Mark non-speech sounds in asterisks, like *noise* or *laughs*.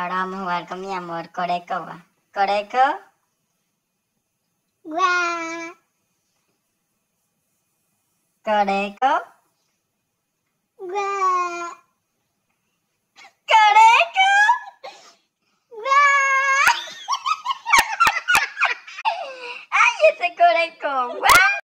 Ahora vamos a jugar con mi amor Coreco. Va. Coreco. Guau. Coreco. Guau. Coreco. Guau. *laughs* Ay, ese Coreco. Guau.